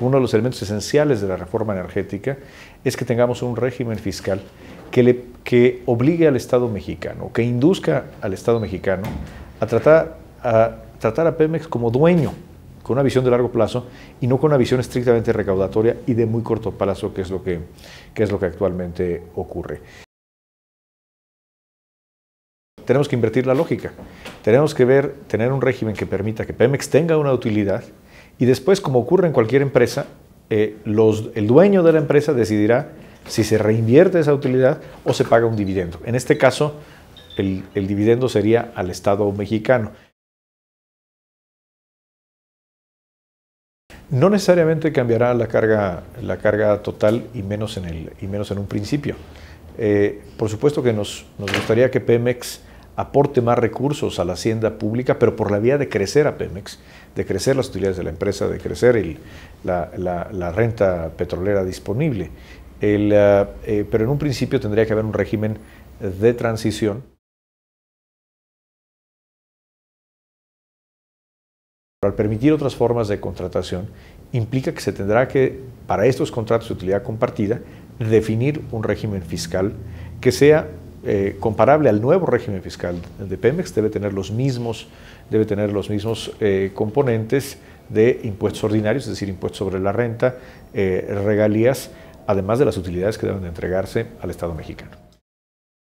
Uno de los elementos esenciales de la reforma energética es que tengamos un régimen fiscal que, obligue al Estado mexicano, que induzca al Estado mexicano a tratar a, Pemex como dueño, con una visión de largo plazo y no con una visión estrictamente recaudatoria y de muy corto plazo, que es lo que, que, es lo que actualmente ocurre. Tenemos que invertir la lógica. Tenemos que ver, tener un régimen que permita que Pemex tenga una utilidad, y después, como ocurre en cualquier empresa, eh, el dueño de la empresa decidirá si se reinvierte esa utilidad o se paga un dividendo. En este caso, el, dividendo sería al Estado mexicano. No necesariamente cambiará la carga, total y menos en, y menos en un principio. Eh, por supuesto que nos, nos gustaría que Pemex aporte más recursos a la hacienda pública, pero por la vía de crecer a Pemex, de crecer las utilidades de la empresa, de crecer la, renta petrolera disponible. Eh, eh, pero en un principio tendría que haber un régimen de transición. Al permitir otras formas de contratación, implica que se tendrá que, para estos contratos de utilidad compartida, definir un régimen fiscal que sea eh, comparable al nuevo régimen fiscal de Pemex, debe tener los mismos, debe tener los mismos eh, componentes de impuestos ordinarios, es decir, impuestos sobre la renta, eh, regalías, además de las utilidades que deben entregarse al Estado mexicano.